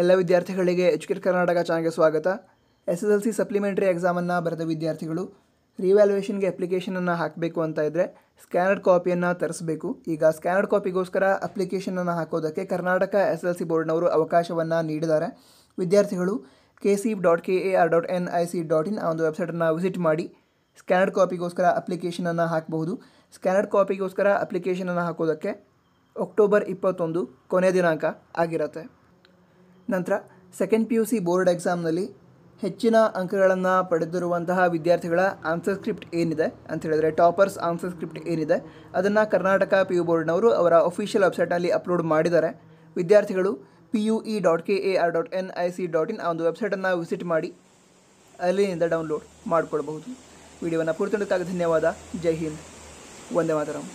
ಎಲ್ಲ ವಿದ್ಯಾರ್ಥಿಗಳಿಗೆ ಎಜುಕೇಟ್ ಕರ್ನಾಟಕ ಚಾನಲ್ಗೆ ಸ್ವಾಗತ S S L C supplementary ಎಕ್ಸಾಮನ್ನು ಬರೆದ ವಿದ್ಯಾರ್ಥಿಗಳು ರಿವ್ಯಾಲ್ಯೂಯೇಷನ್ಗೆ ಅಪ್ಲಿಕೇಶನನ್ನು ಹಾಕಬೇಕು ಅಂತ ಇದ್ದರೆ ಸ್ಕ್ಯಾನರ್ಡ್ ಕಾಪಿಯನ್ನು ತರಿಸಬೇಕು ಈಗ ಸ್ಕ್ಯಾನರ್ಡ್ ಕಾಪಿಗೋಸ್ಕರ ಅಪ್ಲಿಕೇಶನನ್ನು ಹಾಕೋದಕ್ಕೆ ಕರ್ನಾಟಕ ಎಸ್ ಎಲ್ ಸಿ ಬೋರ್ಡ್ನವರು ಅವಕಾಶವನ್ನು ನೀಡಿದ್ದಾರೆ ವಿದ್ಯಾರ್ಥಿಗಳು K C dot K A R dot N I C dot in ಆ ಒಂದು ವೆಬ್ಸೈಟನ್ನು ವಿಸಿಟ್ ಮಾಡಿ ಸ್ಕ್ಯಾನರ್ಡ್ ಕಾಪಿಗೋಸ್ಕರ ಅಪ್ಲಿಕೇಶನನ್ನು ಹಾಕಬಹುದು ಸ್ಕ್ಯಾನರ್ಡ್ ಕಾಪಿಗೋಸ್ಕರ ಅಪ್ಲಿಕೇಶನನ್ನು ಹಾಕೋದಕ್ಕೆ ಅಕ್ಟೋಬರ್ ಇಪ್ಪತ್ತೊಂದು ಕೊನೆಯ ದಿನಾಂಕ ಆಗಿರುತ್ತೆ ನಂತರ second P U C board ಎಕ್ಸಾಮ್ನಲ್ಲಿ ಹೆಚ್ಚಿನ ಅಂಕಗಳನ್ನು ಪಡೆದಿರುವಂತಹ ವಿದ್ಯಾರ್ಥಿಗಳ ಆನ್ಸರ್ ಸ್ಕ್ರಿಪ್ಟ್ ಏನಿದೆ ಅಂತ ಹೇಳಿದರೆ ಟಾಪರ್ಸ್ ಆನ್ಸರ್ ಸ್ಕ್ರಿಪ್ಟ್ ಏನಿದೆ ಅದನ್ನು ಕರ್ನಾಟಕ ಪಿ ಯು ಬೋರ್ಡ್ನವರು ಅವರ ಅಫಿಷಿಯಲ್ ವೆಬ್ಸೈಟ್ನಲ್ಲಿ ಅಪ್ಲೋಡ್ ಮಾಡಿದ್ದಾರೆ ವಿದ್ಯಾರ್ಥಿಗಳು P U E dot K A R dot N I C dot in ಆ ಒಂದು ವೆಬ್ಸೈಟನ್ನು ವಿಸಿಟ್ ಮಾಡಿ ಅಲ್ಲಿನಿಂದ ಡೌನ್ಲೋಡ್ ಮಾಡಿಕೊಳ್ಬಹುದು ವಿಡಿಯೋವನ್ನು ಪೂರ್ತಿ ಧನ್ಯವಾದ ಜೈ ಹಿಂದ್ ಒಂದೇ ಮಾತರಂ